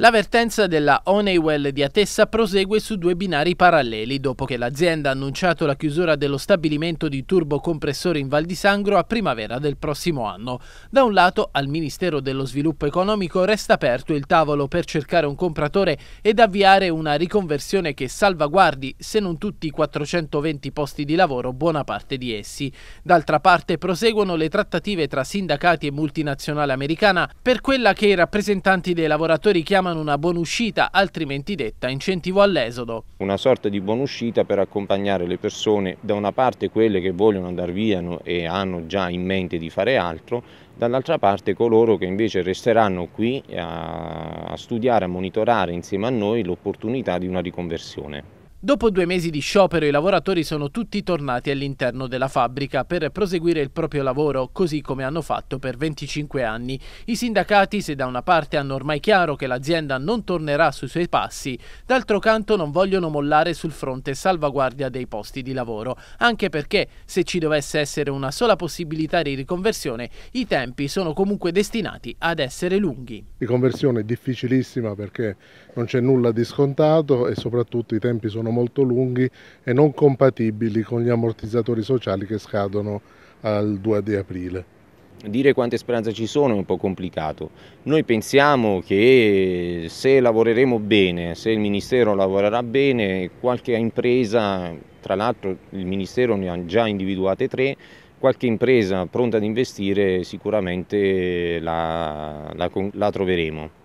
L'avvertenza della Honeywell di Atessa prosegue su due binari paralleli dopo che l'azienda ha annunciato la chiusura dello stabilimento di turbocompressori in Val di Sangro a primavera del prossimo anno. Da un lato, al Ministero dello Sviluppo Economico resta aperto il tavolo per cercare un compratore ed avviare una riconversione che salvaguardi, se non tutti i 420 posti di lavoro, buona parte di essi. D'altra parte proseguono le trattative tra sindacati e multinazionale americana per quella che i rappresentanti dei lavoratori chiamano chiamano una buonuscita, altrimenti detta incentivo all'esodo. Una sorta di buonuscita per accompagnare le persone, da una parte quelle che vogliono andare via e hanno già in mente di fare altro, dall'altra parte coloro che invece resteranno qui a, studiare, a monitorare insieme a noi l'opportunità di una riconversione. Dopo due mesi di sciopero i lavoratori sono tutti tornati all'interno della fabbrica per proseguire il proprio lavoro, così come hanno fatto per 25 anni. I sindacati, se da una parte hanno ormai chiaro che l'azienda non tornerà sui suoi passi, d'altro canto non vogliono mollare sul fronte salvaguardia dei posti di lavoro, anche perché se ci dovesse essere una sola possibilità di riconversione, i tempi sono comunque destinati ad essere lunghi. Riconversione è difficilissima perché non c'è nulla di scontato e soprattutto i tempi sono sono molto lunghi e non compatibili con gli ammortizzatori sociali che scadono al 2 di aprile. Dire quante speranze ci sono è un po' complicato. Noi pensiamo che se lavoreremo bene, se il Ministero lavorerà bene, qualche impresa, tra l'altro il Ministero ne ha già individuate tre, qualche impresa pronta ad investire sicuramente la, la, la troveremo.